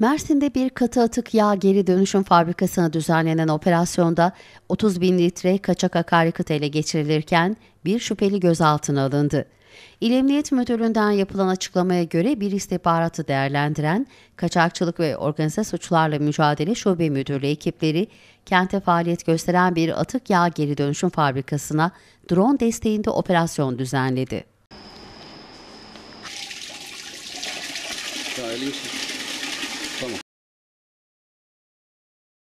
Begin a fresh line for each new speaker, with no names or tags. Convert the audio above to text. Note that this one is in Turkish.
Mersin'de bir katı atık yağ geri dönüşüm fabrikasına düzenlenen operasyonda 30 bin litre kaçak akaryakıt ele geçirilirken bir şüpheli gözaltına alındı. İl Emniyet Müdürlüğü'nden yapılan açıklamaya göre bir istihbaratı değerlendiren Kaçakçılık ve Organize Suçlarla Mücadele Şube Müdürlüğü ekipleri kente faaliyet gösteren bir atık yağ geri dönüşüm fabrikasına drone desteğinde operasyon düzenledi.
Sağ